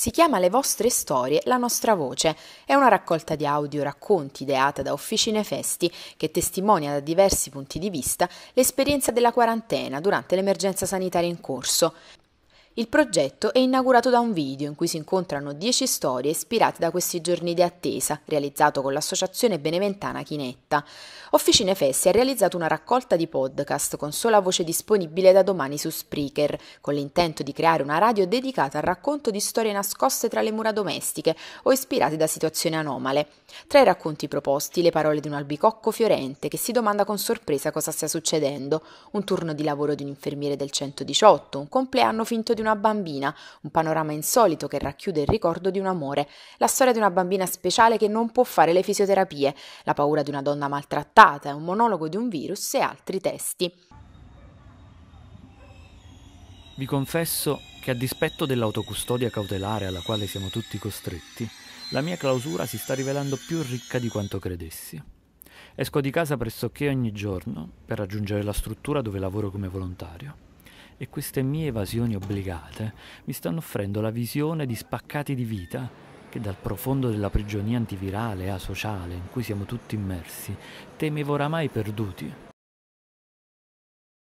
Si chiama Le vostre storie, la nostra voce. È una raccolta di audio racconti ideata da Officine Festi che testimonia da diversi punti di vista l'esperienza della quarantena durante l'emergenza sanitaria in corso. Il progetto è inaugurato da un video in cui si incontrano 10 storie ispirate da questi giorni di attesa, realizzato con l'associazione beneventana Chinetta. Officine Fessi ha realizzato una raccolta di podcast con sola voce disponibile da domani su Spreaker, con l'intento di creare una radio dedicata al racconto di storie nascoste tra le mura domestiche o ispirate da situazioni anomale. Tra i racconti proposti le parole di un albicocco fiorente che si domanda con sorpresa cosa stia succedendo, un turno di lavoro di un infermiere del 118, un compleanno finto di una una bambina, un panorama insolito che racchiude il ricordo di un amore, la storia di una bambina speciale che non può fare le fisioterapie, la paura di una donna maltrattata, un monologo di un virus e altri testi. Vi confesso che a dispetto dell'autocustodia cautelare alla quale siamo tutti costretti, la mia clausura si sta rivelando più ricca di quanto credessi. Esco di casa pressoché ogni giorno per raggiungere la struttura dove lavoro come volontario e queste mie evasioni obbligate mi stanno offrendo la visione di spaccati di vita che dal profondo della prigionia antivirale e asociale in cui siamo tutti immersi temevo oramai perduti.